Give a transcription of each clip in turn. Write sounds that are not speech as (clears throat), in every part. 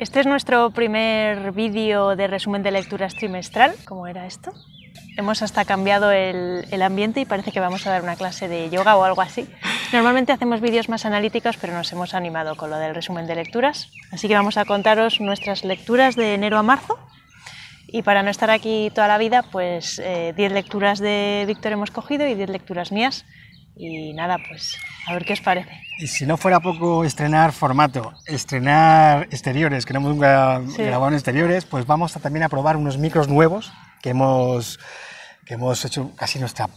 Este es nuestro primer vídeo de resumen de lecturas trimestral. ¿Cómo era esto? Hemos hasta cambiado el, el, ambiente y parece que vamos a dar una clase de yoga o algo así. Normalmente hacemos vídeos más analíticos, pero nos hemos animado con lo del resumen de lecturas. Así que vamos a contaros nuestras lecturas de enero a marzo. Y para no estar aquí toda la vida, pues 10 eh, lecturas de Víctor hemos cogido y 10 lecturas mías y nada, pues a ver qué os parece. Y si no fuera poco estrenar formato, estrenar exteriores, que no hemos nunca grabado en exteriores, pues vamos también a probar unos micros nuevos que hemos, que hemos hecho casi nuestra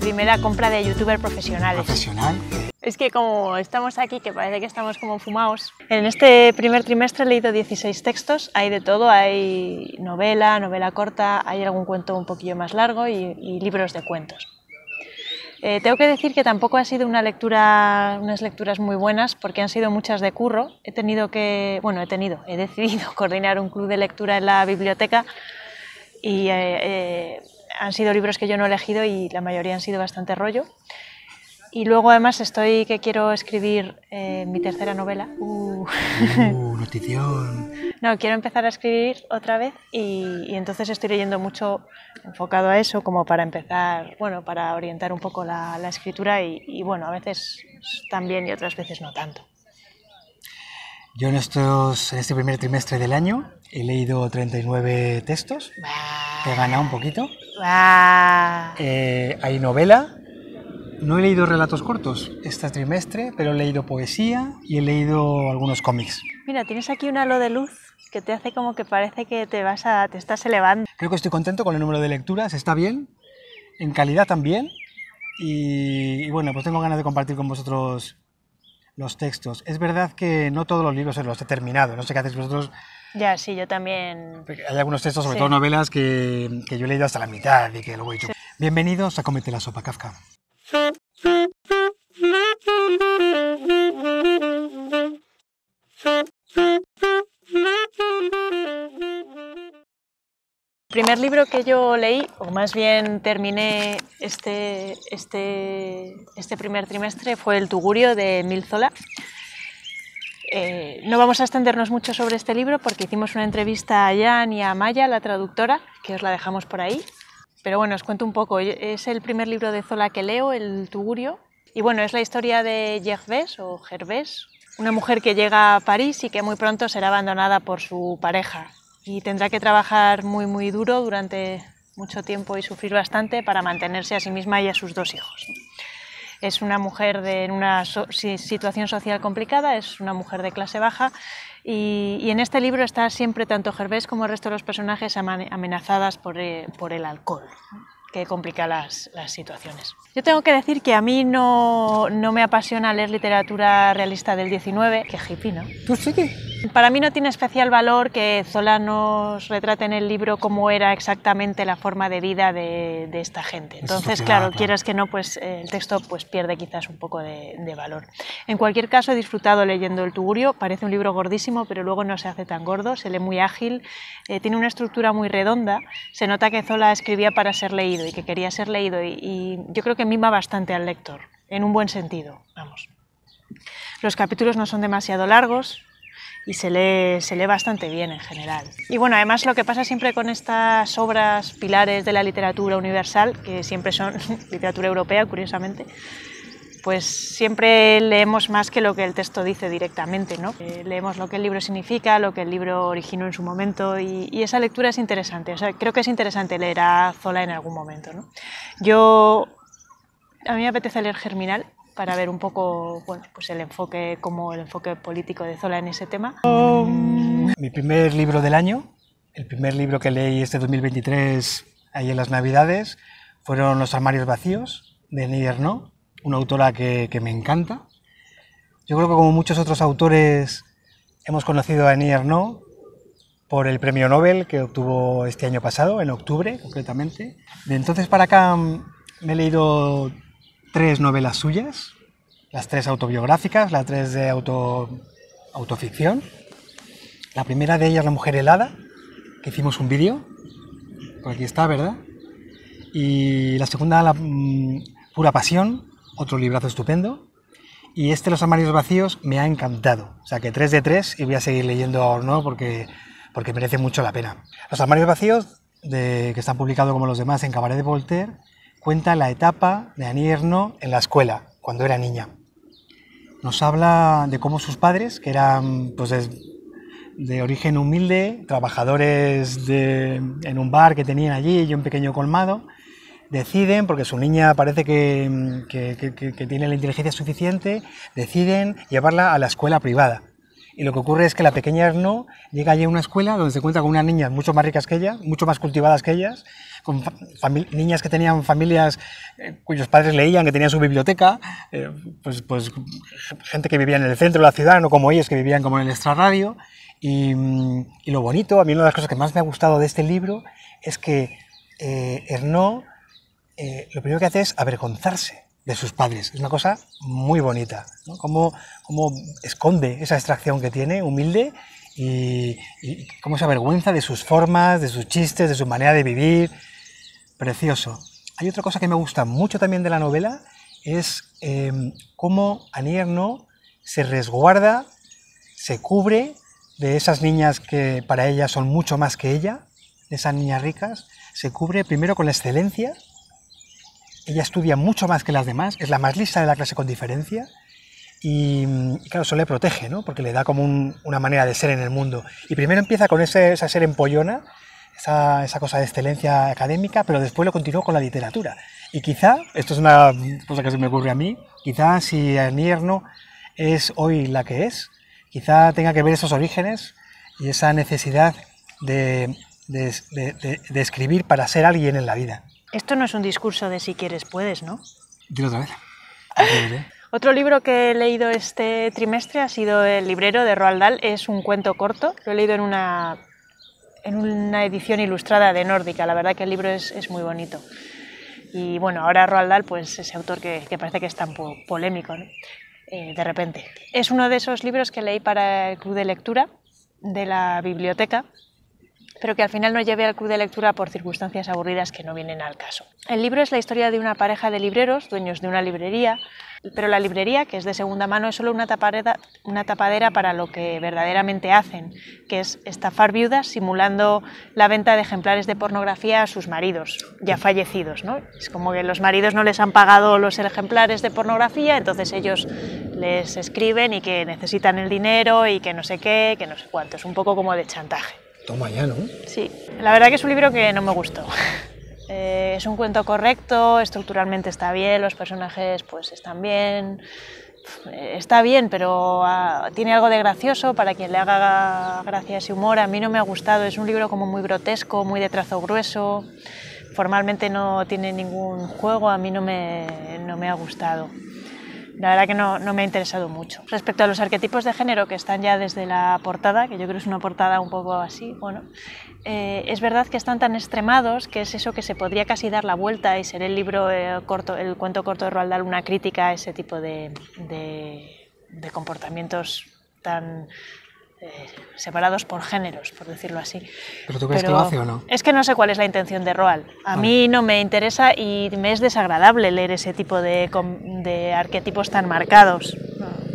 primera compra de youtuber profesionales. Profesional. Es que como estamos aquí, que parece que estamos como fumados, en este primer trimestre he leído 16 textos, hay de todo, hay novela, novela corta, hay algún cuento un poquillo más largo y libros de cuentos. Eh, tengo que decir que tampoco ha sido una lectura, unas lecturas muy buenas porque han sido muchas de curro. He tenido que, bueno, he tenido, he decidido (laughs) coordinar un club de lectura en la biblioteca y eh, eh, han sido libros que yo no he elegido y la mayoría han sido bastante rollo. Y luego además estoy que quiero escribir eh, mi tercera novela. Uh. (laughs) notición. no, quiero empezar a escribir otra vez y, entonces estoy leyendo mucho enfocado a eso como para empezar, bueno, para orientar un poco la, escritura y, bueno, a veces también y otras veces no tanto. Yo en, estos, en este primer trimestre del año he leído 39 textos, he ganado un poquito. Eh, hay novela, no he leído relatos cortos este trimestre, pero he leído poesía y he leído algunos cómics. Mira, tienes aquí un halo de luz que te hace como que parece que te vas a, te estás elevando. Creo que estoy contento con el número de lecturas, está bien, en calidad también, y, bueno, pues tengo ganas de compartir con vosotros los textos. Es verdad que no todos los libros los he terminado, no sé qué hacéis vosotros. Ya, sí, yo también. Hay algunos textos, sobre todo novelas, que, que, yo he leído hasta la mitad y que luego he dicho. Bienvenidos a Comete la Sopa, Kafka. El primer libro que yo leí, o más bien terminé este, este, este primer trimestre, fue El Tugurio de Milzola. Eh, no vamos a extendernos mucho sobre este libro porque hicimos una entrevista a Jan y a Maya, la traductora, que os la dejamos por ahí, pero bueno, os cuento un poco. Es el primer libro de Zola que leo, El Tugurio. Y bueno, es la historia de Gervaise, o Gervés una mujer que llega a París y que muy pronto será abandonada por su pareja. Y tendrá que trabajar muy, muy duro durante mucho tiempo y sufrir bastante para mantenerse a sí misma y a sus dos hijos es una mujer de, en una situación social complicada, es una mujer de clase baja y, en este libro está siempre tanto Gervés como el resto de los personajes amenazadas eh, por el alcohol que complica las, las, situaciones. Yo tengo que decir que a mí no, no, me apasiona leer literatura realista del 19, que hippie, ¿no? ¿Tú sí que? Para mí no tiene especial valor que Zola nos retrate en el libro cómo era exactamente la forma de vida de, de esta gente. Entonces, claro, quieras que no, pues eh, el texto pues, pierde quizás un poco de, de, valor. En cualquier caso, he disfrutado leyendo El Tugurio. Parece un libro gordísimo, pero luego no se hace tan gordo, se lee muy ágil, eh, tiene una estructura muy redonda. Se nota que Zola escribía para ser leído y que quería ser leído y, yo creo que mima bastante al lector, en un buen sentido, vamos. Los capítulos no son demasiado largos, y se lee, se lee bastante bien en general. Y bueno, además lo que pasa siempre con estas obras pilares de la literatura universal, que siempre son (laughs) literatura europea, curiosamente, pues siempre leemos más que lo que el texto dice directamente, ¿no? Eh, leemos lo que el libro significa, lo que el libro originó en su momento y, esa lectura es interesante. O sea, creo que es interesante leer a Zola en algún momento, ¿no? Yo a mí me apetece leer Germinal para ver un poco, bueno, pues el enfoque, como el enfoque político de Zola en ese tema. Mi primer libro del año, el primer libro que leí este 2023, ahí en las Navidades, fueron Los armarios vacíos, de Nierno una autora que, me encanta. Yo creo que como muchos otros autores hemos conocido a Annie Arnaud por el premio Nobel que obtuvo este año pasado, en octubre concretamente. De entonces para acá mm, me he leído tres novelas suyas, las tres autobiográficas, las tres de auto, autoficción. La primera de ellas, La mujer helada, que hicimos un vídeo, por aquí está, ¿verdad? Y la segunda, La mm, pura pasión, otro librazo estupendo. Y este Los armarios vacíos me ha encantado. O sea que 3 de 3 y voy a seguir leyendo ahora ¿no? porque, porque merece mucho la pena. Los armarios vacíos, de, que están publicado como los demás en Cabaret de Voltaire, cuenta la etapa de Annie en la escuela, cuando era niña. Nos habla de cómo sus padres, que eran pues, de, origen humilde, trabajadores en un bar que tenían allí y un pequeño colmado, deciden, porque su niña parece mm, que, tiene la inteligencia suficiente, deciden llevarla a la escuela privada. Y lo que ocurre es que la pequeña Ernaud llega allí a una escuela donde se encuentra con unas niñas mucho más ricas que ella, mucho más cultivadas que ellas, con niñas que tenían familias eh, cuyos padres leían, que tenían su biblioteca, eh, pues, pues, gente que vivía en el centro de la ciudad, no como ellos, que vivían como en el extrarradio. Y, mm, lo bonito, a mí una de las cosas que más me ha gustado de este libro es que eh, eh, lo primero que hace es avergonzarse de sus padres. Es una cosa muy bonita, Cómo, cómo esconde esa extracción que tiene, humilde, y, cómo se avergüenza de sus formas, de sus chistes, de su manera de vivir. Precioso. Hay otra cosa que me gusta mucho también de la novela, es em, cómo Anierno se resguarda, se cubre de esas niñas que para ella son mucho más que ella, de esas niñas ricas, se cubre primero con la excelencia, ella estudia mucho más que las demás, es la más lista de la clase con diferencia. Y, mm, claro, eso le protege, ¿no? Porque le da como una manera de ser en el mundo. Y primero empieza con ese, esa ser empollona, esa, esa cosa de excelencia académica, pero después lo continúa con la literatura. Y quizá, esto es una cosa que se me ocurre a mí, quizá si Nierno es hoy la que es, quizá tenga que ver esos orígenes y esa necesidad de, de escribir para ser alguien en la vida. Esto no es un discurso de si quieres puedes, ¿no? Dilo otra vez. (laughs) Otro libro que he leído este trimestre ha sido El librero de Roald Dahl. Es un cuento corto. Lo he leído en una, en una edición ilustrada de Nórdica. La verdad que el libro es, muy bonito. Y bueno, ahora Roald Dahl, pues ese autor que, parece que es tan polémico, eh, de repente. Es uno de esos libros que leí para el club de lectura de la biblioteca pero que al final no lleve al club de lectura por circunstancias aburridas que no vienen al caso. El libro es la historia de una pareja de libreros, dueños de una librería, pero la librería, que es de segunda mano, es solo una tapadera, una tapadera para lo que verdaderamente hacen, que es estafar viudas simulando la venta de ejemplares de pornografía a sus maridos, ya fallecidos. ¿no? Es como que los maridos no les han pagado los ejemplares de pornografía, entonces ellos les escriben y que necesitan el dinero y que no sé qué, que no sé cuánto. Es un poco como de chantaje. Toma ya, ¿no? Sí. La verdad que es un libro que no me gustó. (laughs) Eh, es un cuento correcto, estructuralmente está bien, los personajes pues están bien, eh, está bien, pero ah, tiene algo de gracioso para quien le haga gracia ese humor. A mí no me ha gustado, es un libro como muy grotesco, muy de trazo grueso. Formalmente no tiene ningún juego, a mí no me, no me ha gustado la verdad que no, me ha interesado mucho. Respecto a los arquetipos de género que están ya desde la portada, que yo creo que es una portada un poco así, bueno, eh, es verdad que están tan extremados que es eso que se podría casi dar la vuelta y ser el libro eh, corto, el cuento corto de Roald Dahl una crítica a ese tipo de, de comportamientos tan eh, separados por géneros, por decirlo así. ¿Pero tú crees que lo hace o no? Es que no sé cuál es la intención de Roald. A mí no me interesa y me es desagradable leer ese tipo de, arquetipos tan marcados.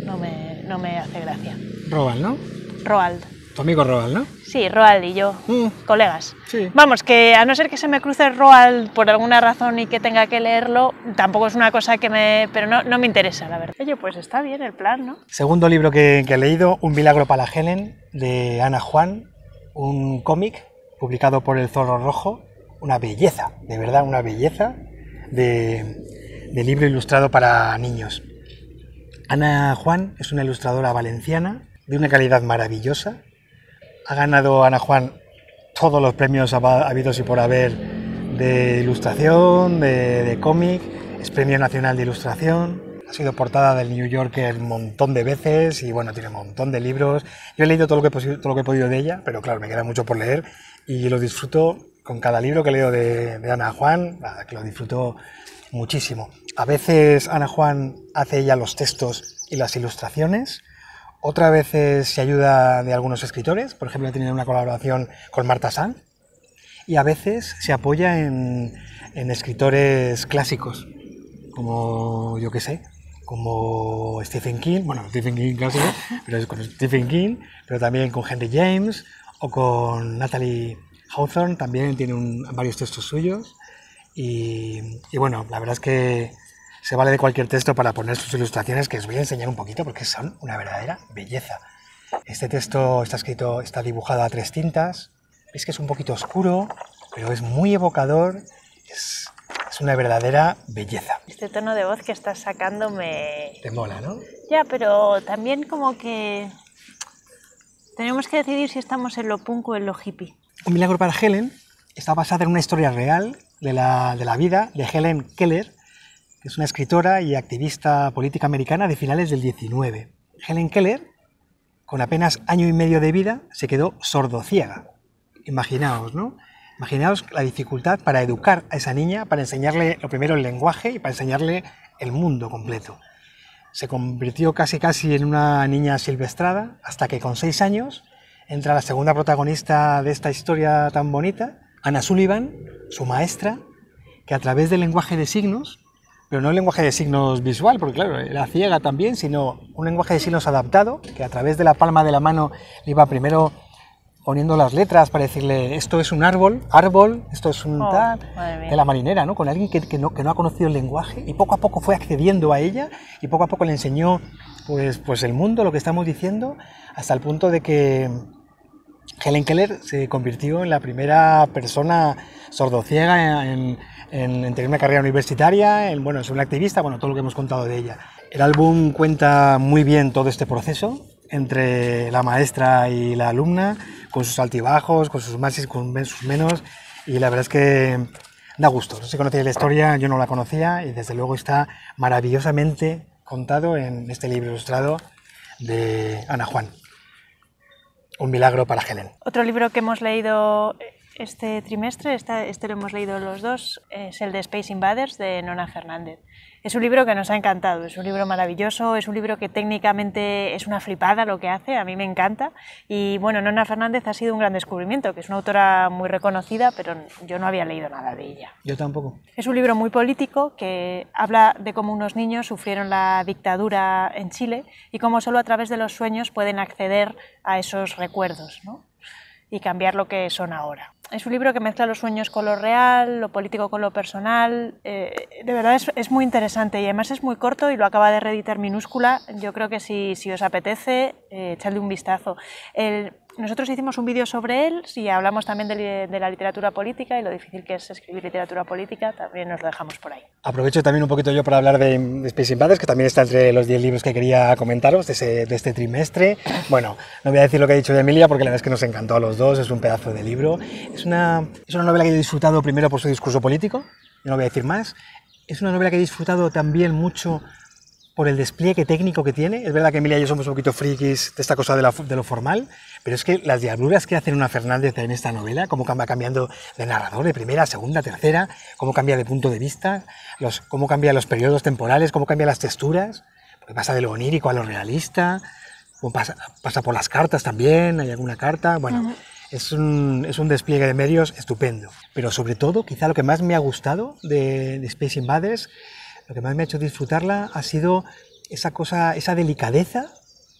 No, me, no me hace gracia. Roald, ¿no? Roald. Tu amigo Roald, ¿no? Sí, Roald y yo, mm. colegas. Vamos, que a no ser que se me cruce Roald por alguna razón y que tenga que leerlo, tampoco es una cosa que me... pero no, me interesa, la verdad. Oye, pues está bien el plan, ¿no? Segundo libro que, he leído, Un milagro para la Helen, de Ana Juan, un cómic publicado por El Zorro Rojo, una belleza, de verdad, una belleza de libro ilustrado para niños. Ana Juan es una ilustradora valenciana de una calidad maravillosa ha ganado Ana Juan todos los premios habidos y por haber de ilustración, de, cómic, es Premio Nacional de Ilustración, ha sido portada del New Yorker un montón de veces y bueno, tiene un montón de libros. Yo he leído todo lo que, he podido de ella, pero claro, me queda mucho por leer y lo disfruto con cada libro que leo de, Ana Juan, que lo disfruto muchísimo. A veces Ana Juan hace ella los textos y las ilustraciones, otra vez se ayuda de algunos escritores, por ejemplo, he tenido una colaboración con Marta Sand y a veces se apoya en, escritores clásicos, como yo qué sé, como Stephen King, bueno, Stephen King clásico, (laughs) pero Stephen King, pero también con Henry James o con Natalie Hawthorne, también tiene varios textos suyos. y bueno, la verdad es que se vale de cualquier texto para poner sus ilustraciones, que os voy a enseñar un poquito porque son una verdadera belleza. Este texto está escrito, está dibujado a tres tintas. es que es un poquito oscuro, pero es muy evocador. Es, una verdadera belleza. Este tono de voz que estás sacando me... Te mola, ¿no? Ya, pero también como que tenemos que decidir si estamos en lo punk o en lo hippie. Un milagro para Helen está basada en una historia real de la, de la vida de Helen Keller, es una escritora y activista política americana de finales del 19. Helen Keller, con apenas año y medio de vida, se quedó sordociega. Imaginaos, ¿no? Imaginaos la dificultad para educar a esa niña, para enseñarle lo primero el lenguaje y para enseñarle el mundo completo. Se convirtió casi casi en una niña silvestrada hasta que con seis años entra la segunda protagonista de esta historia tan bonita, Anna Sullivan, su maestra, que a través del lenguaje de signos pero no el lenguaje de signos visual, porque claro, la ciega también, sino un lenguaje de signos adaptado, que a través de la palma de la mano le iba primero poniendo las letras para decirle esto es un árbol, árbol, esto es un oh, tal, de la marinera, ¿no? Con alguien que, que, no, que no ha conocido el lenguaje y poco a poco fue accediendo a ella y poco a poco le enseñó pues, pues el mundo, lo que estamos diciendo, hasta el punto de que Helen Keller se convirtió en la primera persona sordociega en en, tener una carrera universitaria, en bueno, es ser una activista, bueno, todo lo que hemos contado de ella. El álbum cuenta muy bien todo este proceso entre la maestra y la alumna, con sus altibajos, con sus más y con sus menos, y la verdad es que da gusto. No sé si conocéis la historia, yo no la conocía, y desde luego está maravillosamente contado en este libro ilustrado de Ana Juan. Un milagro para Helen. Otro libro que hemos leído este trimestre, este lo hemos leído los dos, es el de Space Invaders de Nona Fernández. Es un libro que nos ha encantado, es un libro maravilloso, es un libro que técnicamente es una flipada lo que hace, a mí me encanta. Y bueno, Nona Fernández ha sido un gran descubrimiento, que es una autora muy reconocida, pero yo no había leído nada de ella. Yo tampoco. Es un libro muy político que habla de cómo unos niños sufrieron la dictadura en Chile y cómo solo a través de los sueños pueden acceder a esos recuerdos. ¿no? y cambiar lo que son ahora. Es un libro que mezcla los sueños con lo real, lo político con lo personal. Eh, de verdad es, muy interesante y además es muy corto y lo acaba de reeditar minúscula. Yo creo que si, os apetece, eh, echadle un vistazo. El, nosotros hicimos un vídeo sobre él, si hablamos también de, la literatura política y lo difícil que es escribir literatura política, también nos lo dejamos por ahí. Aprovecho también un poquito yo para hablar de, Space Invaders, que también está entre los 10 libros que quería comentaros de, de, este trimestre. Bueno, no voy a decir lo que ha dicho de Emilia, porque la verdad es que nos encantó a los dos, es un pedazo de libro. Es una, una novela que he disfrutado primero por su discurso político, no voy a decir más. Es una novela que he disfrutado también mucho por el despliegue técnico que tiene. Es verdad que Emilia y yo somos un poquito frikis de esta cosa de, lo formal, pero es que las diabluras que hace una Fernández en esta novela, cómo cambia cambiando de narrador, de primera, segunda, tercera, cómo cambia de punto de vista, cómo cambia los periodos temporales, cómo cambia las texturas, porque pasa de lo onírico a lo realista, pasa, por las cartas también, hay alguna carta, bueno. Es un, despliegue de medios estupendo. Pero sobre todo, quizá lo que más me ha gustado de Space Invaders lo que más me ha hecho disfrutarla ha sido esa cosa, esa delicadeza,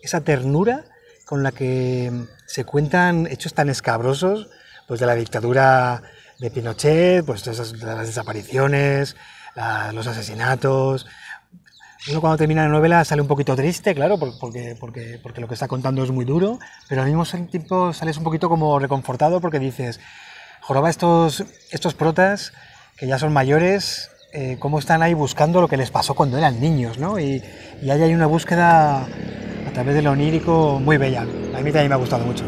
esa ternura con la que se cuentan hechos tan escabrosos, pues de la dictadura de Pinochet, pues de, las desapariciones, los asesinatos. Uno cuando termina la novela sale un poquito triste, claro, porque, porque, porque lo que está contando es muy duro, pero al mismo tiempo sales un poquito como reconfortado porque dices, joroba estos, estos protas que ya son mayores, eh, cómo están ahí buscando lo que les pasó cuando eran niños, ¿no? Y, ahí hay una búsqueda a través de lo onírico muy bella. A mí también me ha gustado mucho.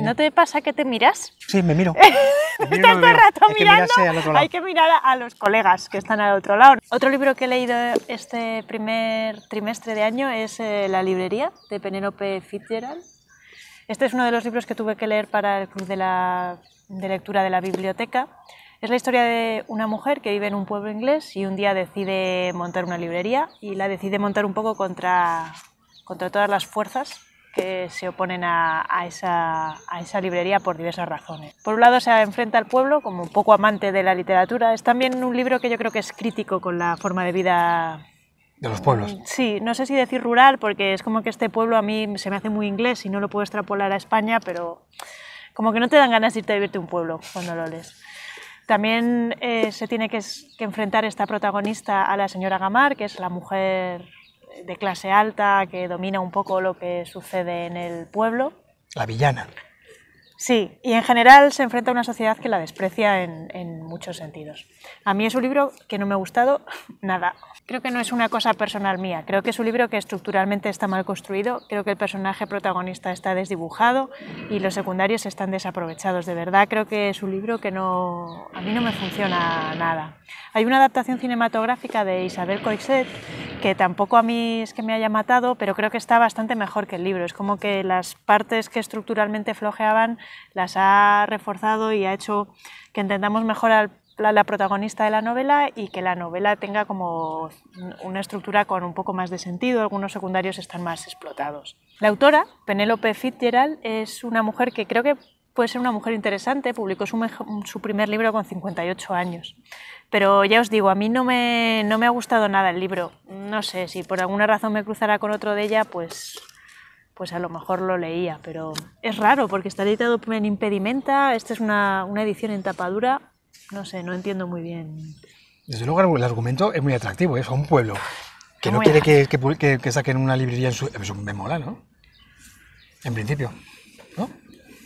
¿No te pasa que te miras? Sí, me miro. Estás todo el rato mirando. Hay que mirar a los colegas que están al otro lado. Otro libro que he leído este primer trimestre de año es eh, La librería de Penélope Fitzgerald. Este es uno de los libros que tuve que leer para el club de, la, de lectura de la biblioteca. Es la historia de una mujer que vive en un pueblo inglés y un día decide montar una librería y la decide montar un poco contra, contra todas las fuerzas que se oponen a, a, esa, a, esa, librería por diversas razones. Por un lado se enfrenta al pueblo como un poco amante de la literatura. Es también un libro que yo creo que es crítico con la forma de vida... De los pueblos. Sí, no sé si decir rural porque es como que este pueblo a mí se me hace muy inglés y no lo puedo extrapolar a España, pero como que no te dan ganas de irte a vivirte un pueblo cuando lo lees. También eh, se tiene que, que, enfrentar esta protagonista a la señora Gamar, que es la mujer de clase alta que domina un poco lo que sucede en el pueblo. La villana. Sí, y en general se enfrenta a una sociedad que la desprecia en, muchos sentidos. A mí es un libro que no me ha gustado (laughs) nada. Creo que no es una cosa personal mía, creo que es un libro que estructuralmente está mal construido, creo que el personaje protagonista está desdibujado y los secundarios están desaprovechados. De verdad creo que es un libro que no, a mí no me funciona nada. Hay una adaptación cinematográfica de Isabel Coixet que tampoco a mí es que me haya matado, pero creo que está bastante mejor que el libro. Es como que las partes que estructuralmente flojeaban las ha reforzado y ha hecho que entendamos mejor a la, protagonista de la novela y que la novela tenga como una estructura con un poco más de sentido, algunos secundarios están más explotados. La autora, Penélope Fitzgerald, es una mujer que creo que puede ser una mujer interesante, publicó su, primer libro con 58 años. Pero ya os digo, a mí no me, no me ha gustado nada el libro. No sé, si por alguna razón me cruzara con otro de ella, pues pues a lo mejor lo leía, pero es raro porque está editado en impedimenta, esta es una, edición en tapadura, no sé, no entiendo muy bien. Desde luego el argumento es muy atractivo, ¿eh? es a un pueblo que no quiere que, que, saquen una librería en su... me mola, ¿no? En principio. ¿No?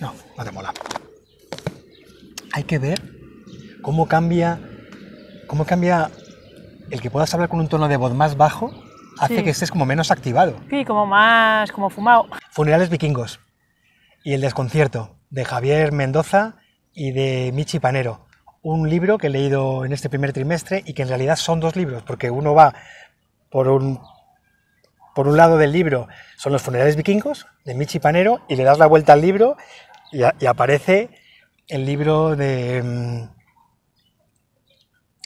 No, no te mola. Hay que ver cómo cambia, cómo cambia el que puedas hablar con un tono de voz más bajo hace que estés como menos activado. Sí, como más, como fumado. Funerales vikingos y el desconcierto de Javier Mendoza y de Michi Panero. Un libro que he leído en este primer trimestre y que en realidad son dos libros, porque uno va por un, por un lado del libro, son los funerales vikingos de Michi Panero, y le das la vuelta al libro y, y aparece el libro de. Mm,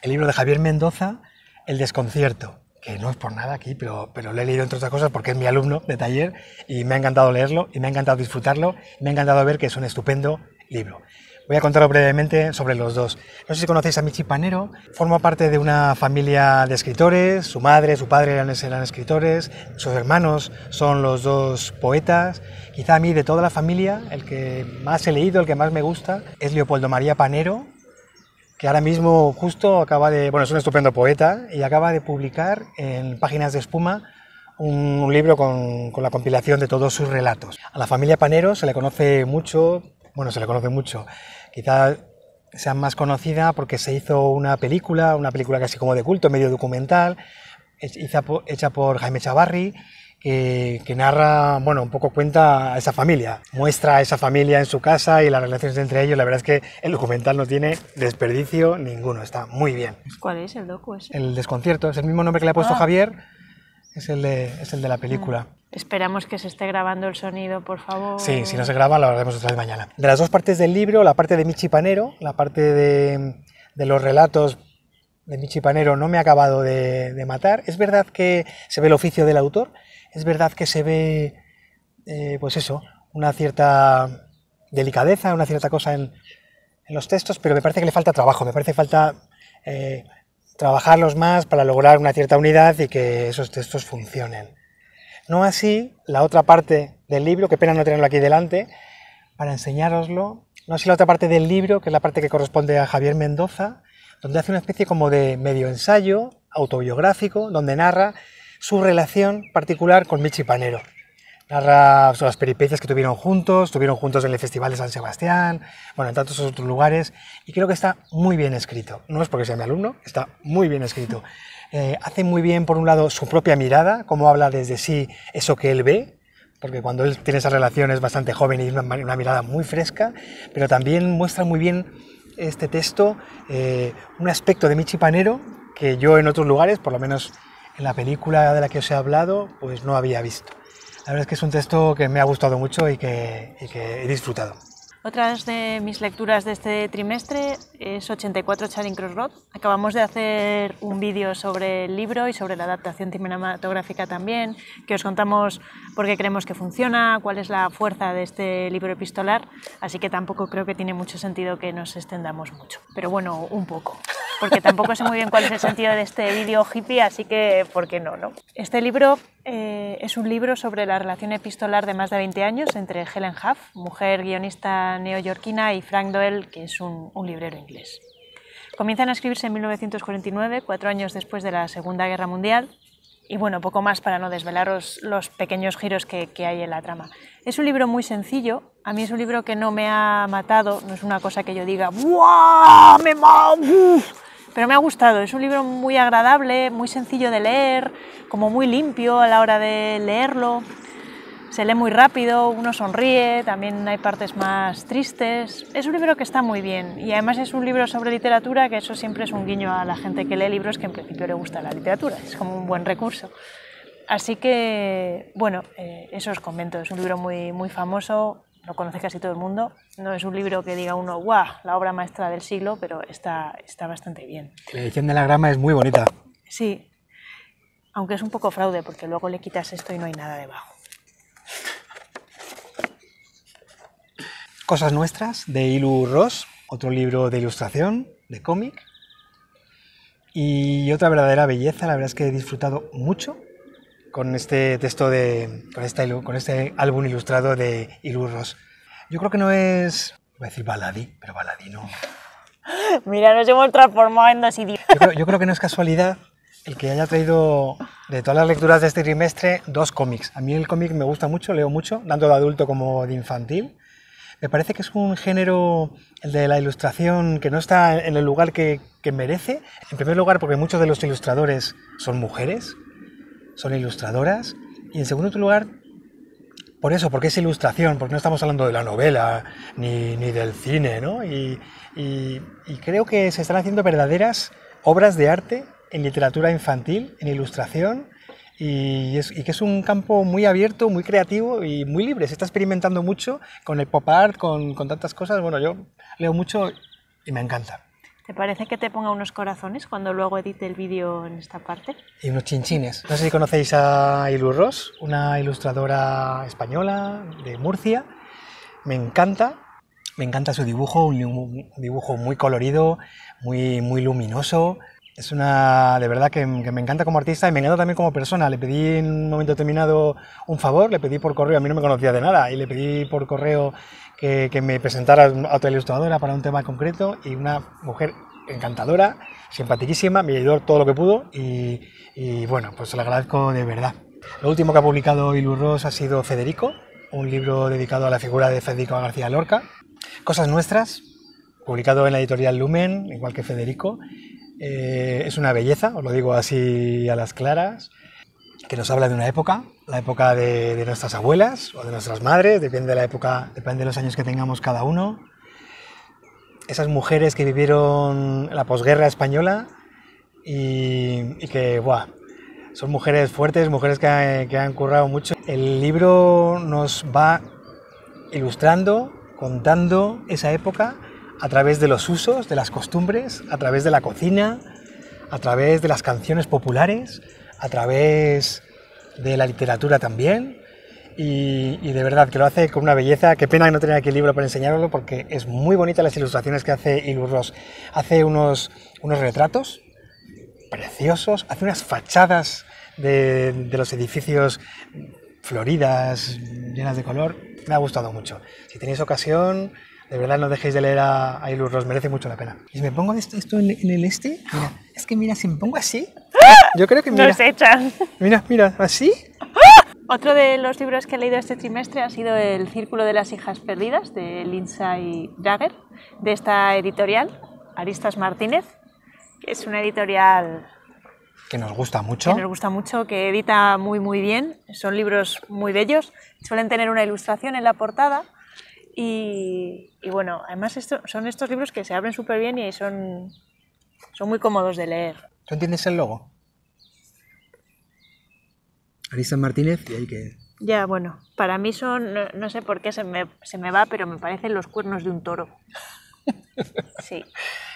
el libro de Javier Mendoza, El desconcierto que no es por nada aquí, pero, pero lo he leído entre otras cosas porque es mi alumno de taller y me ha encantado leerlo y me ha encantado disfrutarlo me ha encantado ver que es un estupendo libro. Voy a contarlo brevemente sobre los dos. No sé si conocéis a Michi Panero. Forma parte de una familia de escritores. Su madre, su padre eran escritores. Sus hermanos son los dos poetas. Quizá a mí de toda la familia, el que más he leído, el que más me gusta, es Leopoldo María Panero, que ahora mismo justo acaba de, bueno, es un estupendo poeta y acaba de publicar en Páginas de Espuma un, libro con, la compilación de todos sus relatos. A la familia Panero se le conoce mucho, bueno, se le conoce mucho, quizá sea más conocida porque se hizo una película, una película casi como de culto, medio documental, hecha por, hecha por Jaime Chavarri, eh, que narra, bueno, un poco cuenta a esa familia, muestra a esa familia en su casa y las relaciones entre ellos. La verdad es que el documental no tiene desperdicio ninguno, está muy bien. ¿Cuál es el docu ese? El desconcierto, es el mismo nombre que le ha puesto ah. Javier, es el, de, es el de la película. Ah. Esperamos que se esté grabando el sonido, por favor. Sí, si no se graba, lo haremos otra vez mañana. De las dos partes del libro, la parte de Michi Panero, la parte de, los relatos de Michi Panero no me ha acabado de, de, matar. Es verdad que se ve el oficio del autor, es verdad que se ve, eh, pues eso, una cierta delicadeza, una cierta cosa en, los textos, pero me parece que le falta trabajo, me parece falta eh, trabajarlos más para lograr una cierta unidad y que esos textos funcionen. No así la otra parte del libro, que pena no tenerlo aquí delante, para enseñároslo. No así la otra parte del libro, que es la parte que corresponde a Javier Mendoza, donde hace una especie como de medio ensayo autobiográfico, donde narra su relación particular con Michi Panero. Narra las peripecias que tuvieron juntos, ...tuvieron juntos en el Festival de San Sebastián, bueno, en tantos otros lugares, y creo que está muy bien escrito. No es porque sea mi alumno, está muy bien escrito. Eh, hace muy bien, por un lado, su propia mirada, cómo habla desde sí eso que él ve, porque cuando él tiene esa relación es bastante joven y una, una mirada muy fresca, pero también muestra muy bien este texto eh, un aspecto de Michi Panero que yo en otros lugares, por lo menos en la película de la que os he hablado pues no había visto. La verdad es que es un texto que me ha gustado mucho y que, y que he disfrutado. Otras de mis lecturas de este trimestre es 84 Charing Cross Road. Acabamos de hacer un vídeo sobre el libro y sobre la adaptación cinematográfica también, que os contamos por qué creemos que funciona, cuál es la fuerza de este libro epistolar, así que tampoco creo que tiene mucho sentido que nos extendamos mucho, pero bueno, un poco, porque tampoco sé muy bien cuál es el sentido de este vídeo hippie, así que ¿por qué no? no? Este libro eh, es un libro sobre la relación epistolar de más de 20 años entre Helen Huff, mujer guionista neoyorquina, y Frank Doyle, que es un, librero inglés. Comienzan a escribirse en 1949, cuatro años después de la Segunda Guerra Mundial, y bueno, poco más para no desvelaros los pequeños giros que, hay en la trama. Es un libro muy sencillo, a mí es un libro que no me ha matado, no es una cosa que yo diga, ¡buah! ¡Me mato pero me ha gustado. Es un libro muy agradable, muy sencillo de leer, como muy limpio a la hora de leerlo. Se lee muy rápido, uno sonríe, también hay partes más tristes. Es un libro que está muy bien y además es un libro sobre literatura, que eso siempre es un guiño a la gente que lee libros que en principio le gusta la literatura. Es como un buen recurso. Así que, bueno, eh, eso os comento. Es un libro muy, muy famoso, lo conoce casi todo el mundo. No es un libro que diga uno, guau, la obra maestra del siglo, pero está, está bastante bien. La edición de la grama es muy bonita. Sí, aunque es un poco fraude, porque luego le quitas esto y no hay nada debajo. Cosas Nuestras, de Ilu Ross, otro libro de ilustración, de cómic. Y otra verdadera belleza, la verdad es que he disfrutado mucho con este texto de, este con, este álbum ilustrado de Ilurros. Yo creo que no es, voy a decir baladí, pero baladí no. Mira, nos hemos transformado en dos idiomas. Yo creo, yo creo que no es casualidad el que haya traído de todas las lecturas de este trimestre dos cómics. A mí el cómic me gusta mucho, leo mucho, tanto de adulto como de infantil. Me parece que es un género, el de la ilustración, que no está en el lugar que, que merece. En primer lugar, porque muchos de los ilustradores son mujeres, son ilustradoras. Y en segundo lugar, por eso, porque es ilustración, porque no estamos hablando de la novela ni, ni del cine, ¿no? Y, creo que se están haciendo verdaderas obras de arte en literatura infantil, en ilustración, y, y que es un campo muy abierto, muy creativo y muy libre. Se está experimentando mucho con el pop art, con, con tantas cosas. Bueno, yo leo mucho y me encanta. ¿Te parece que te ponga unos corazones cuando luego edite el vídeo en esta parte? Y unos chinchines. No sé si conocéis a Ilu Ross, una ilustradora española de Murcia. Me encanta, me encanta su dibujo, un dibujo muy colorido, muy, muy luminoso, es una, de verdad, que, me encanta como artista y me encanta también como persona. Le pedí en un momento determinado un favor, le pedí por correo, a mí no me conocía de nada, y le pedí por correo que, me presentara a otra ilustradora para un tema concreto y una mujer encantadora, simpaticísima, me ayudó todo lo que pudo y, bueno, pues se agradezco de verdad. Lo último que ha publicado Ilurros ha sido Federico, un libro dedicado a la figura de Federico García Lorca. Cosas Nuestras, publicado en la editorial Lumen, igual que Federico, eh, es una belleza, os lo digo así a las claras, que nos habla de una época, la época de, nuestras abuelas o de nuestras madres, depende de la época, depende de los años que tengamos cada uno. Esas mujeres que vivieron la posguerra española y, que, buah, son mujeres fuertes, mujeres que, han currado mucho. El libro nos va ilustrando, contando esa época a través de los usos, de las costumbres, a través de la cocina, a través de las canciones populares, a través de la literatura también. Y, de verdad que lo hace con una belleza. Qué pena que no tenga aquí el libro para enseñarlo porque es muy bonita las ilustraciones que hace Ross. Hace unos, unos retratos preciosos, hace unas fachadas de, de los edificios floridas, llenas de color. Me ha gustado mucho. Si tenéis ocasión, de verdad, no dejéis de leer a, a merece mucho la pena. Y si me pongo esto, en, el este, es que mira, si me pongo así, (gasps) yo creo que mira. Nos echan. Mira, mira, así. (gasps) Otro de los libros que he leído este trimestre ha sido El Círculo de las Hijas Perdidas de Lindsay jagger de esta editorial, Aristas Martínez, que es una editorial que nos gusta mucho. Que nos gusta mucho, que edita muy muy bien, son libros muy bellos, suelen tener una ilustración en la portada y, bueno, además son estos libros que se abren súper bien y son, son muy cómodos de leer. ¿Tú entiendes el logo? Arisa Martínez y hay que... Ya, bueno, para mí son, no, sé por qué se me, se me, va, pero me parecen los cuernos de un toro. (laughs) Sí.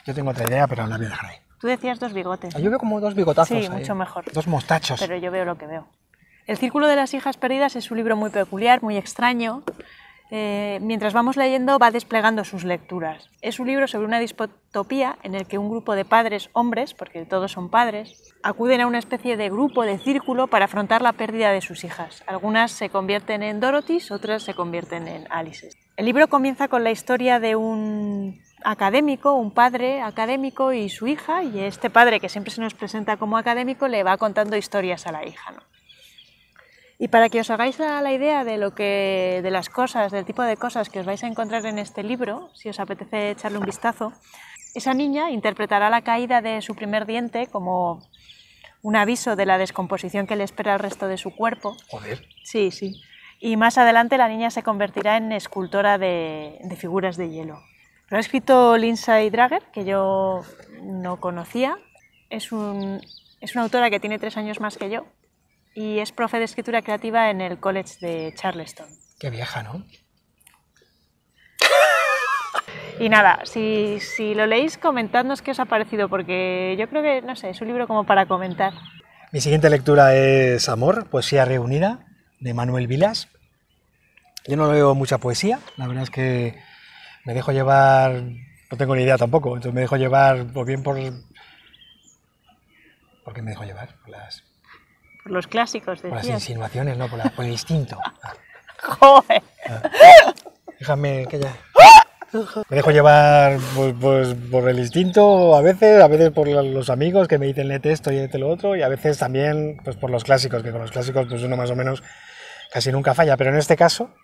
Yo tengo otra idea, pero la voy a dejar ahí. Tú decías dos bigotes. Ah, yo veo como dos bigotazos. Sí, mucho mejor. Dos mostachos. Pero yo veo lo que veo. El Círculo de las Hijas Perdidas es un libro muy peculiar, muy extraño, eh, mientras vamos leyendo va desplegando sus lecturas. Es un libro sobre una distopía en el que un grupo de padres hombres, porque todos son padres, acuden a una especie de grupo, de círculo, para afrontar la pérdida de sus hijas. Algunas se convierten en Dorothys, otras se convierten en Alices. El libro comienza con la historia de un académico, un padre académico y su hija, y este padre que siempre se nos presenta como académico le va contando historias a la hija. Y para que os hagáis la, idea de lo que, de las cosas, del tipo de cosas que os vais a encontrar en este libro, si os apetece echarle un vistazo, esa niña interpretará la caída de su primer diente como un aviso de la descomposición que le espera al resto de su cuerpo. Joder. Sí, sí. Y más adelante la niña se convertirá en escultora de, figuras de hielo. Lo ha escrito Lindsay Drager, que yo no conocía. Es, es una autora que tiene tres años más que yo, y es profe de escritura creativa en el College de Charleston. Qué vieja, ¿no? Y nada, si, lo leéis, comentadnos qué os ha parecido, porque yo creo que, no sé, es un libro como para comentar. Mi siguiente lectura es Amor, Poesía Reunida, de Manuel Vilas. Yo no leo mucha poesía, la verdad es que me dejo llevar, no tengo ni idea tampoco, entonces me dejo llevar o bien por... ¿Por qué me dejo llevar? las por los clásicos, decías. Por las insinuaciones, no, por, el instinto. (laughs) Ah. ¡Joder! Ah. Déjame que ya... Me dejo llevar por el instinto a veces, a veces por los amigos que me dicen lete esto y lo otro, y a veces también pues, por los clásicos, que con los clásicos pues uno más o menos casi nunca falla, pero en este caso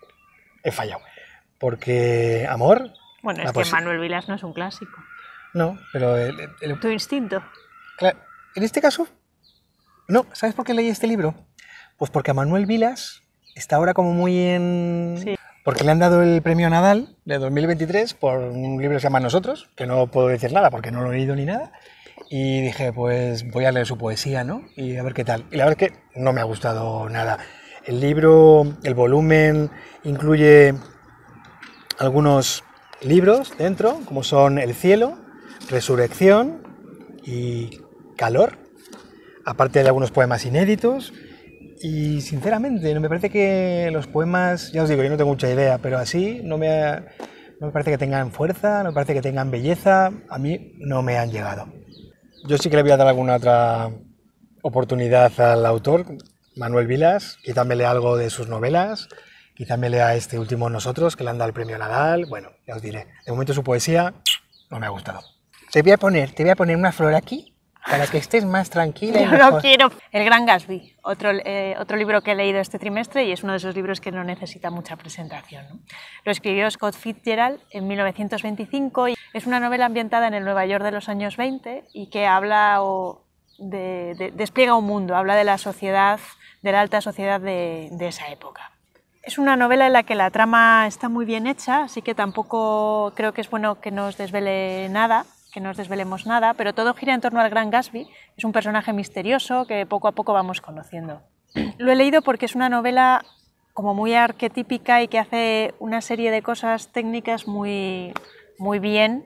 he fallado. Porque amor... Bueno, es que Manuel Vilas no es un clásico. No, pero... Tu instinto. en este caso no, ¿sabes por qué leí este libro? Pues porque a Manuel Vilas está ahora como muy en... Sí. Porque le han dado el premio Nadal de 2023 por un libro que se llama Nosotros, que no puedo decir nada porque no lo he leído ni nada. Y dije, pues voy a leer su poesía, ¿no? Y a ver qué tal. Y la verdad es que no me ha gustado nada. El libro, el volumen, incluye algunos libros dentro, como son El cielo, Resurrección y Calor, aparte de algunos poemas inéditos. Y sinceramente, no me parece que los poemas, ya os digo, yo no tengo mucha idea, pero así no me, parece que tengan fuerza, no me parece que tengan belleza, a mí no me han llegado. Yo sí que le voy a dar alguna otra oportunidad al autor, Manuel Vilas, quizá me lea algo de sus novelas, quizá me lea este último Nosotros, que le han dado el premio Nadal, bueno, ya os diré. De momento su poesía no me ha gustado. Te voy a poner, te voy a poner una flor aquí para que estés más tranquila. quiero. El Gran Gatsby, otro, eh, otro libro que he leído este trimestre y es uno de esos libros que no necesita mucha presentación. Lo escribió Scott Fitzgerald en 1925 y es una novela ambientada en el Nueva York de los años 20 y que habla o de, despliega un mundo, habla de la sociedad, de la alta sociedad de, de esa época. Es una novela en la que la trama está muy bien hecha, así que tampoco creo que es bueno que nos desvele nada que no desvelemos nada, pero todo gira en torno al gran Gatsby. Es un personaje misterioso que poco a poco vamos conociendo. (clears throat) Lo he leído porque es una novela como muy arquetípica y que hace una serie de cosas técnicas muy, muy bien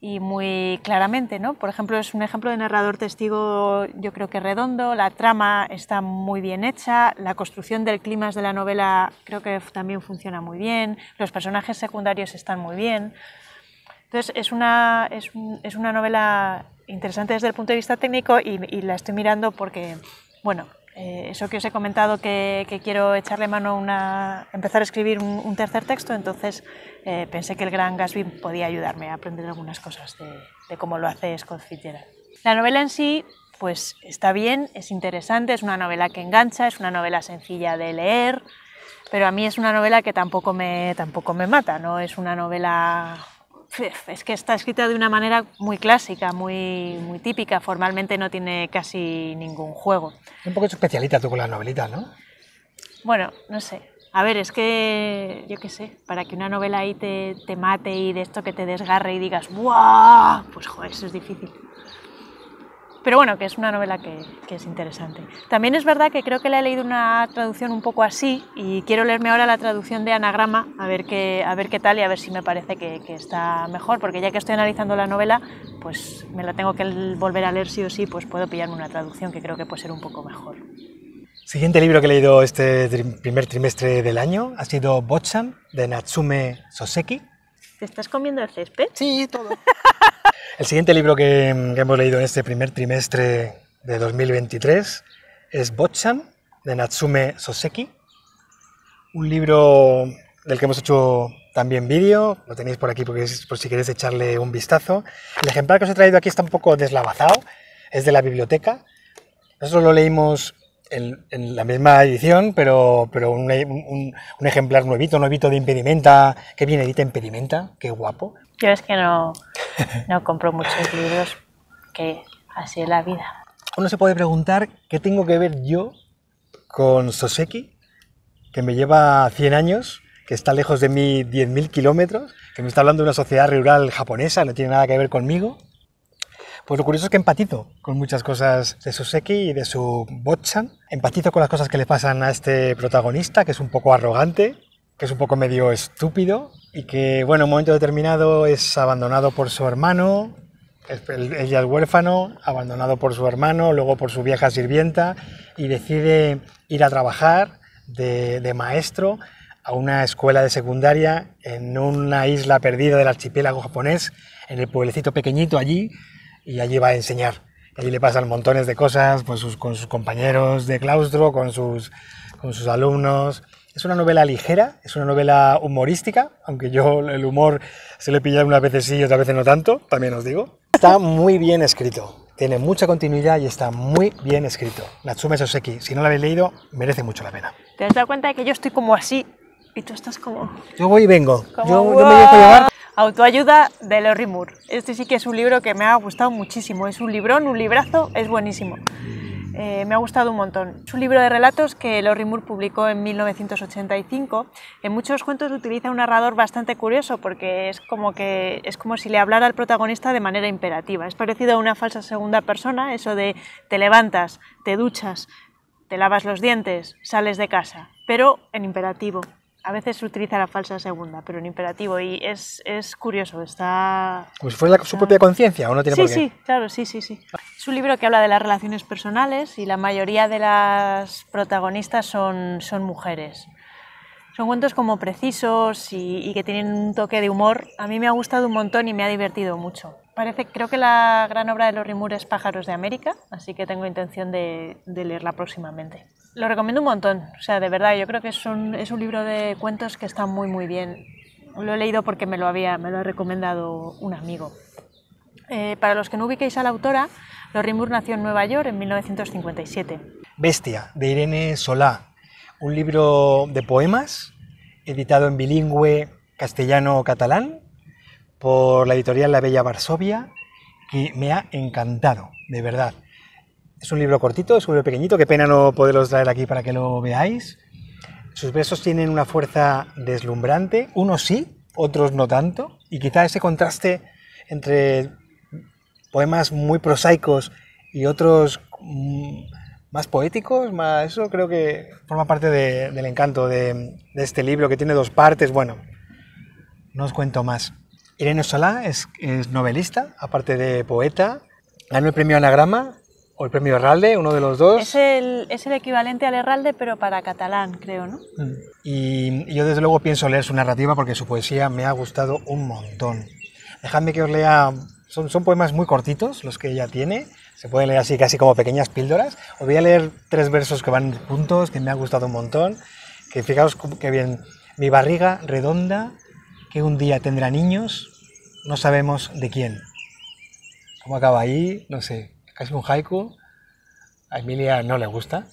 y muy claramente, ¿no? Por ejemplo, es un ejemplo de narrador testigo, yo creo que redondo, la trama está muy bien hecha, la construcción del clima de la novela creo que también funciona muy bien, los personajes secundarios están muy bien, entonces, es una, es, una novela interesante desde el punto de vista técnico y, la estoy mirando porque, bueno, eh, eso que os he comentado que, quiero echarle mano una, empezar a escribir un, tercer texto, entonces eh, pensé que el gran Gatsby podía ayudarme a aprender algunas cosas de, cómo lo hace Scott Fitzgerald. La novela en sí, pues está bien, es interesante, es una novela que engancha, es una novela sencilla de leer, pero a mí es una novela que tampoco me, tampoco me mata, no es una novela (laughs) es que está escrita de una manera muy clásica, muy, muy típica. Formalmente no tiene casi ningún juego. Un poco especialita tú con las novelitas, ¿no? Bueno, no sé. A ver, es que, yo qué sé, para que una novela ahí te, mate y de esto que te desgarre y digas, ¡buah! Pues joder, eso es difícil pero bueno, que es una novela que, es interesante. También es verdad que creo que le he leído una traducción un poco así y quiero leerme ahora la traducción de Anagrama a ver qué, a ver qué tal y a ver si me parece que, está mejor, porque ya que estoy analizando la novela, pues me la tengo que volver a leer sí o sí, pues puedo pillarme una traducción que creo que puede ser un poco mejor. Siguiente libro que he leído este primer trimestre del año ha sido Botchan de Natsume Soseki estás comiendo el césped? Sí, todo. (laughs) el siguiente libro que, hemos leído en este primer trimestre de 2023 es Botchan de Natsume Soseki. Un libro del que hemos hecho también vídeo, lo tenéis por aquí por si queréis echarle un vistazo. El ejemplar que os he traído aquí está un poco deslavazado, es de la biblioteca. Nosotros lo leímos en la misma edición, pero, pero un, un, ejemplar nuevito, nuevito de impedimenta. Qué bien edita impedimenta, qué guapo. Yo es que no, no compro muchos libros, que así es la vida. Uno se puede preguntar qué tengo que ver yo con Soseki, que me lleva 100 años, que está lejos de mí 10.000 kilómetros, que me está hablando de una sociedad rural japonesa, no tiene nada que ver conmigo. Pues lo curioso es que empatizo con muchas cosas de su Seki y de su Botchan. Empatizo con las cosas que le pasan a este protagonista, que es un poco arrogante, que es un poco medio estúpido y que, bueno, en un momento determinado es abandonado por su hermano, ella es huérfano, abandonado por su hermano, luego por su vieja sirvienta y decide ir a trabajar de maestro a una escuela de secundaria en una isla perdida del archipiélago japonés, en el pueblecito pequeñito allí, y allí va a enseñar. Allí le pasan montones de cosas pues, con sus compañeros de claustro, con sus, con sus alumnos. Es una novela ligera, es una novela humorística, aunque yo el humor se le pilla unas veces sí y otra veces no tanto, también os digo. Está muy bien escrito, tiene mucha continuidad y está muy bien escrito. Natsume Soseki, si no la habéis leído, merece mucho la pena. ¿Te has dado cuenta de que yo estoy como así y tú estás como...? Yo voy y vengo, yo, yo me dejo llevar. Autoayuda de Laurie Moore. Este sí que es un libro que me ha gustado muchísimo. Es un librón, un librazo, es buenísimo. Eh, me ha gustado un montón. Es un libro de relatos que Laurie Moore publicó en 1985. En muchos cuentos utiliza un narrador bastante curioso porque es como, que, es como si le hablara al protagonista de manera imperativa. Es parecido a una falsa segunda persona, eso de te levantas, te duchas, te lavas los dientes, sales de casa, pero en imperativo a veces se utiliza la falsa segunda, pero en imperativo, y es, es curioso, está... Como si fuera su propia conciencia, ¿o no tiene sí, por qué? Sí, claro, sí, sí, sí. Es un libro que habla de las relaciones personales y la mayoría de las protagonistas son, son mujeres. Son cuentos como precisos y, que tienen un toque de humor. A mí me ha gustado un montón y me ha divertido mucho. Parece, creo que la gran obra de los Rimur es Pájaros de América, así que tengo intención de, de leerla próximamente. Lo recomiendo un montón, o sea, de verdad, yo creo que es un, es un libro de cuentos que está muy, muy bien. Lo he leído porque me lo, había, me lo ha recomendado un amigo. Eh, para los que no ubiquéis a la autora, Lorrimur nació en Nueva York en 1957. Bestia, de Irene Solá, un libro de poemas editado en bilingüe castellano-catalán por la editorial La Bella Varsovia, que me ha encantado, de verdad. Es un libro cortito, es un libro pequeñito, qué pena no poderlos traer aquí para que lo veáis. Sus versos tienen una fuerza deslumbrante, unos sí, otros no tanto, y quizá ese contraste entre poemas muy prosaicos y otros mm, más poéticos, más, eso creo que forma parte del encanto de, este libro que tiene dos partes. Bueno, no os cuento más. Irene Solá es, es novelista, aparte de poeta, ganó el premio Anagrama ¿O el premio Herralde, uno de los dos? Es el, es el equivalente al Herralde, pero para catalán, creo, ¿no? Mm. Y yo desde luego pienso leer su narrativa porque su poesía me ha gustado un montón. Dejadme que os lea, son, son poemas muy cortitos los que ella tiene, se pueden leer así casi como pequeñas píldoras. Os voy a leer tres versos que van juntos, que me ha gustado un montón, que fijaos qué bien. Mi barriga redonda, que un día tendrá niños, no sabemos de quién. ¿Cómo acaba ahí? No sé es un haiku. A Emilia no le gusta.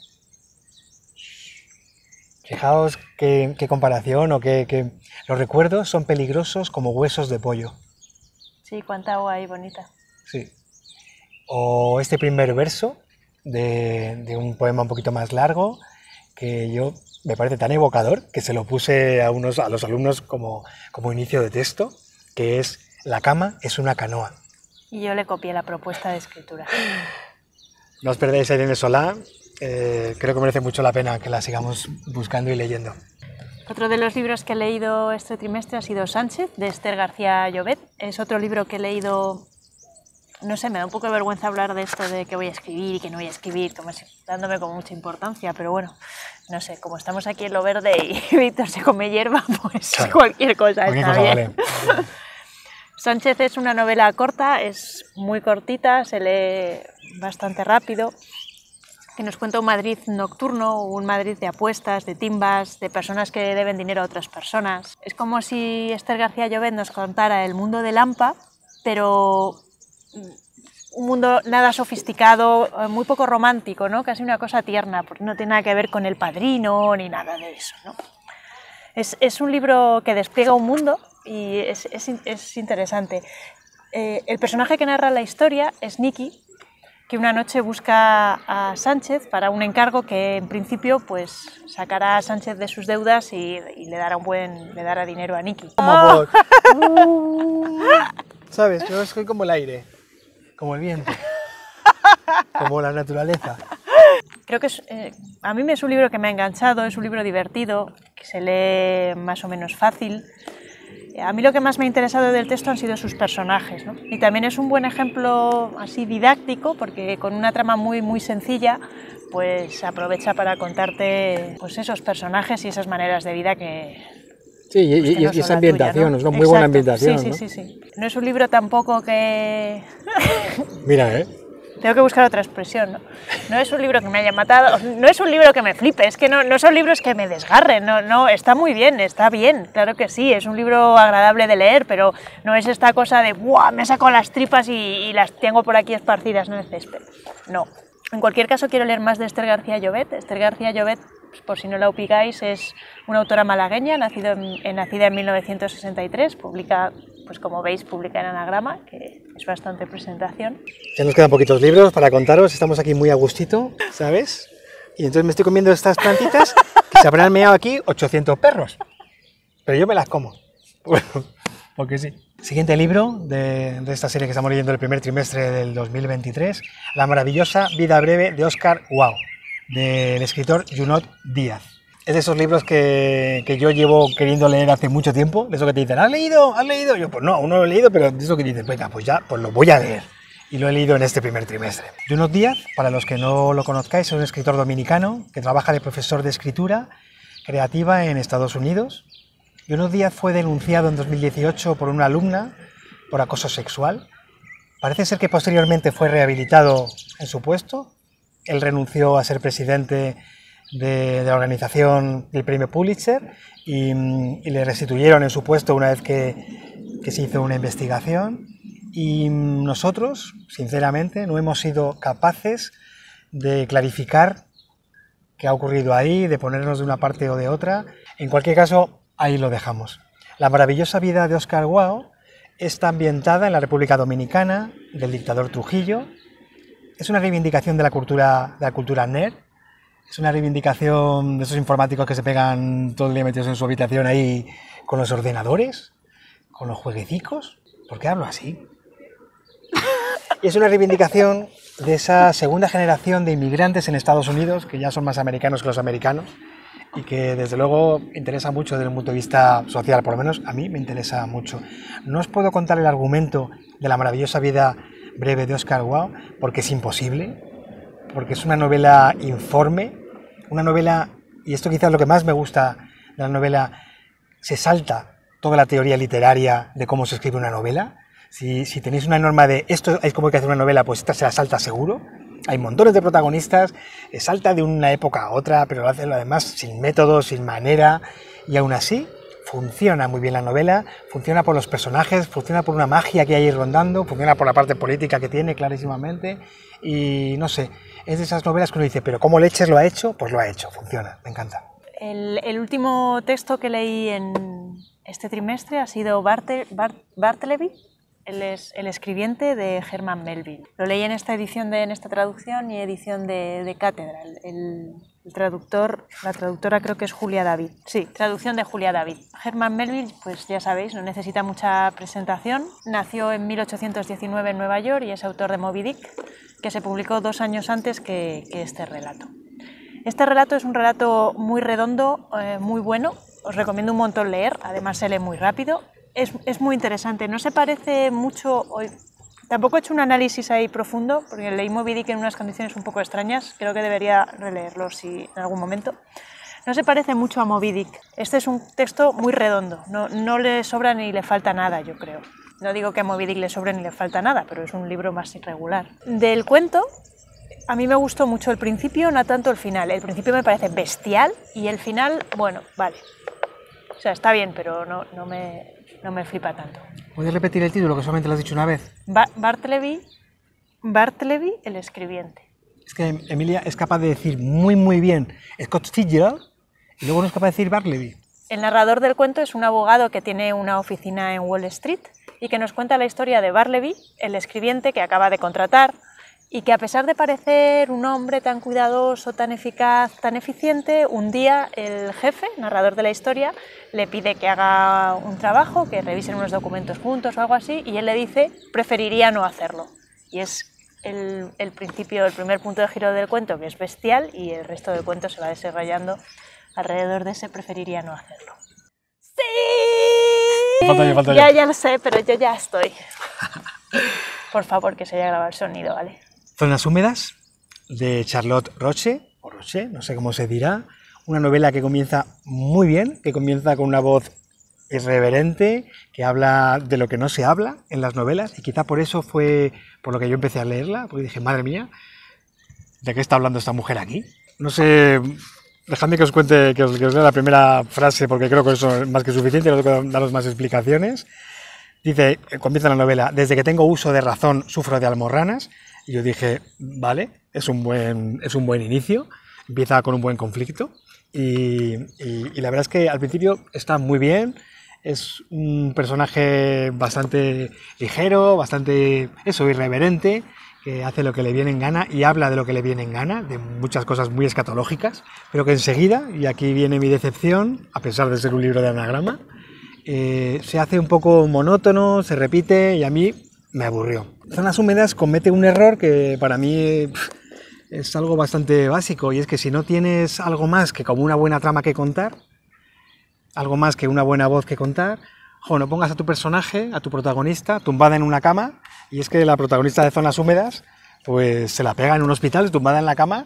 Fijaos qué, comparación o qué, Los recuerdos son peligrosos como huesos de pollo. Sí, cuánta agua ahí bonita. Sí. O este primer verso de, un poema un poquito más largo que yo me parece tan evocador que se lo puse a, unos, a los alumnos como, como inicio de texto, que es La cama es una canoa y yo le copié la propuesta de escritura. No os perdáis a Irene eh, Solá, creo que merece mucho la pena que la sigamos buscando y leyendo. Otro de los libros que he leído este trimestre ha sido Sánchez, de Esther García Llobet. Es otro libro que he leído, no sé, me da un poco de vergüenza hablar de esto de que voy a escribir y que no voy a escribir, dándome como mucha importancia, pero bueno, no sé, como estamos aquí en lo verde y (laughs) Víctor se come hierba, pues cualquier cosa está bien. (laughs) Sánchez es una novela corta, es muy cortita, se lee bastante rápido que nos cuenta un Madrid nocturno, un Madrid de apuestas, de timbas, de personas que deben dinero a otras personas. Es como si Esther García Llobet nos contara el mundo de Lampa, pero mm, un mundo nada sofisticado, eh, muy poco romántico, ¿no? casi una cosa tierna, porque no tiene nada que ver con el padrino ni nada de eso. ¿no? Es, es un libro que despliega un mundo y es, es, es interesante. Eh, el personaje que narra la historia es Nicky, que una noche busca a Sánchez para un encargo que en principio pues sacará a Sánchez de sus deudas y, le dará un buen le dará dinero a Nicky. Como ¡Ah! (laughs) Sabes, yo soy como el aire, como el viento, como la naturaleza. Creo que eh, a mí me es un libro que me ha enganchado, es un libro divertido, que se lee más o menos fácil. A mí lo que más me ha interesado del texto han sido sus personajes, ¿no? Y también es un buen ejemplo así didáctico, porque con una trama muy, muy sencilla, pues aprovecha para contarte pues, esos personajes y esas maneras de vida que, Sí, y, pues, no esa ambientación, es una muy buena ambientación. Sí, sí, sí, sí. No es un libro tampoco que. Mira, ¿eh? Tengo que buscar otra expresión, ¿no? es un libro que me haya matado, no es un libro que me flipe, es que no, son libros que me desgarren, no, no, está muy bien, está bien, claro que sí, es un libro agradable de leer, pero no es esta cosa de, Me saco las tripas y, las tengo por aquí esparcidas en el césped. Este, no. En cualquier caso, quiero leer más de Esther García Llobet. Esther García Llobet pues, por si no la opigáis, es una autora malagueña, nacida en 1963, publica pues como veis, publica en Anagrama, que es bastante presentación. Ya nos quedan poquitos libros para contaros, estamos aquí muy a gustito, ¿sabes? Y entonces me estoy comiendo estas plantitas que se habrán meado aquí 800 perros. Pero yo me las como. porque sí. Siguiente libro de, de, esta serie que estamos leyendo el primer trimestre del 2023, La maravillosa vida breve de Oscar Wow, del escritor Junot Díaz es de esos libros que, que, yo llevo queriendo leer hace mucho tiempo, de eso que te dicen, ¿has leído? ¿Has leído? yo, pues no, aún no lo he leído, pero de eso que dicen, venga, pues ya, pues lo voy a leer. Y lo he leído en este primer trimestre. Juno Díaz, para los que no lo conozcáis, es un escritor dominicano que trabaja de profesor de escritura creativa en Estados Unidos. Juno Díaz fue denunciado en 2018 por una alumna por acoso sexual. Parece ser que posteriormente fue rehabilitado en su puesto. Él renunció a ser presidente de, la organización del premio Pulitzer y, le restituyeron en su puesto una vez que, se hizo una investigación. Y nosotros, sinceramente, no hemos sido capaces de clarificar qué ha ocurrido ahí, de ponernos de una parte o de otra. En cualquier caso, ahí lo dejamos. La maravillosa vida de Oscar Wilde está ambientada en la República Dominicana del dictador Trujillo. Es una reivindicación de la cultura, de la cultura nerd es una reivindicación de esos informáticos que se pegan todo el día metidos en su habitación ahí con los ordenadores, con los jueguecicos. ¿Por qué hablo así? Y es una reivindicación de esa segunda generación de inmigrantes en Estados Unidos, que ya son más americanos que los americanos, y que desde luego interesa mucho desde el punto de vista social, por lo menos a mí me interesa mucho. No os puedo contar el argumento de la maravillosa vida breve de Oscar Wilde, porque es imposible, porque es una novela informe, una novela, y esto quizás lo que más me gusta de la novela, se salta toda la teoría literaria de cómo se escribe una novela. Si, tenéis una norma de esto es como hay que hacer una novela, pues esta se la salta seguro. Hay montones de protagonistas, salta de una época a otra, pero lo hace además sin método, sin manera, y aún así funciona muy bien la novela, funciona por los personajes, funciona por una magia que hay ahí rondando, funciona por la parte política que tiene clarísimamente, y no sé, es de esas novelas que uno dice, pero ¿cómo leches lo ha hecho? Pues lo ha hecho, funciona, me encanta. El, último texto que leí en este trimestre ha sido Bartleby, es el escribiente de Herman Melville. Lo leí en esta edición, de, esta traducción y edición de, de cátedra. El, traductor, la traductora creo que es Julia David. Sí, traducción de Julia David. Herman Melville, pues ya sabéis, no necesita mucha presentación. Nació en 1819 en Nueva York y es autor de Moby Dick, que se publicó dos años antes que, este relato. Este relato es un relato muy redondo, eh, muy bueno. Os recomiendo un montón leer, además se lee muy rápido es, muy interesante. No se parece mucho. Hoy, tampoco he hecho un análisis ahí profundo, porque leí Moby en unas condiciones un poco extrañas. Creo que debería releerlo en algún momento. No se parece mucho a Moby Este es un texto muy redondo. No, no le sobra ni le falta nada, yo creo. No digo que a Moby le sobre ni le falta nada, pero es un libro más irregular. Del cuento, a mí me gustó mucho el principio, no tanto el final. El principio me parece bestial y el final, bueno, vale. O sea, está bien, pero no, no me, no me flipa tanto. ¿Puedes repetir el título que solamente lo has dicho una vez? Bartleby, el escribiente. Es que Emilia es capaz de decir muy muy bien Scott Fitzgerald y luego no es capaz de decir Bartleby. El narrador del cuento es un abogado que tiene una oficina en Wall Street y que nos cuenta la historia de Bartleby, el escribiente que acaba de contratar y que a pesar de parecer un hombre tan cuidadoso, tan eficaz, tan eficiente, un día el jefe, narrador de la historia, le pide que haga un trabajo, que revisen unos documentos juntos o algo así, y él le dice, preferiría no hacerlo. Y es el, principio, el primer punto de giro del cuento, que es bestial, y el resto del cuento se va desarrollando alrededor de ese preferiría no hacerlo. ¡Sí! ya, ya lo sé, pero yo ya estoy. (laughs) Por favor, que se haya grabado el sonido, ¿vale? Zonas húmedas de Charlotte Roche, o Roche, no sé cómo se dirá, una novela que comienza muy bien, que comienza con una voz irreverente, que habla de lo que no se habla en las novelas, y quizá por eso fue por lo que yo empecé a leerla, porque dije, madre mía, ¿de qué está hablando esta mujer aquí? No sé, dejadme que os cuente, que os, que lea la primera frase, porque creo que eso es más que suficiente, no tengo que daros más explicaciones. Dice, eh, comienza la novela, desde que tengo uso de razón sufro de almorranas, yo dije, vale, es un buen, es un buen inicio, empieza con un buen conflicto. Y, la verdad es que al principio está muy bien, es un personaje bastante ligero, bastante, eso, irreverente, que hace lo que le viene en gana y habla de lo que le viene en gana, de muchas cosas muy escatológicas, pero que enseguida, y aquí viene mi decepción, a pesar de ser un libro de anagrama, eh, se hace un poco monótono, se repite y a mí me aburrió zonas húmedas comete un error que para mí es algo bastante básico y es que si no tienes algo más que como una buena trama que contar, algo más que una buena voz que contar, o no pongas a tu personaje, a tu protagonista, tumbada en una cama, y es que la protagonista de Zonas Húmedas, pues se la pega en un hospital, tumbada en la cama,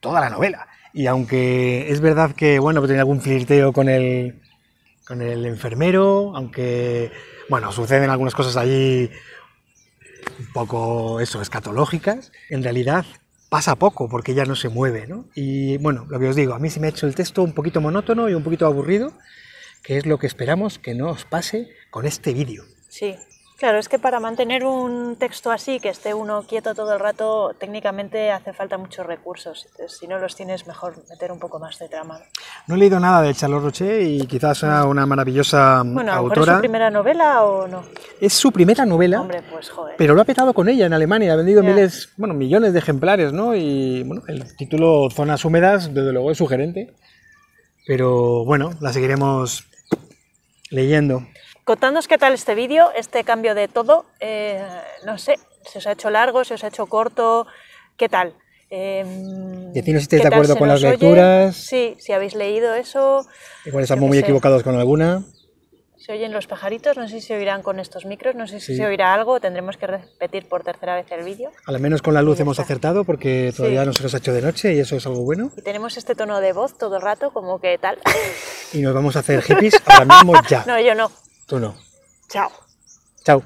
toda la novela. Y aunque es verdad que, bueno, pues, tiene algún flirteo con el, con el enfermero, aunque, bueno, suceden algunas cosas allí un poco eso, escatológicas, en realidad pasa poco porque ya no se mueve, ¿no? Y bueno, lo que os digo, a mí se me ha hecho el texto un poquito monótono y un poquito aburrido, que es lo que esperamos que no os pase con este vídeo. Sí, Claro, es que para mantener un texto así, que esté uno quieto todo el rato, técnicamente hace falta muchos recursos. si no los tienes, mejor meter un poco más de trama. No he leído nada de Charlotte Roche y quizás sea una maravillosa mm, bueno, autora. ¿Es su primera novela o no? Es su primera novela. Pues, Pero lo ha petado con ella en Alemania, ha vendido miles, bueno, millones de ejemplares, ¿no? Y el título Zonas húmedas, desde luego, es sugerente. Pero bueno, la seguiremos leyendo. Contadnos qué tal este vídeo, este cambio de todo. Eh, no sé, se os ha hecho largo, se os ha hecho corto, qué tal. Eh, si estáis de acuerdo con las lecturas. Sí, si habéis leído eso. Igual estamos muy equivocados con alguna. Se oyen los pajaritos, no sé si se oirán con estos micros, no sé si se oirá algo, tendremos que repetir por tercera vez el vídeo. Al menos con la luz hemos acertado porque todavía no se nos ha hecho de noche y eso es algo bueno. Y tenemos este tono de voz todo el rato, como que tal. Y nos vamos a hacer hippies ahora mismo ya. (laughs) No, yo no. Tú no. Chao.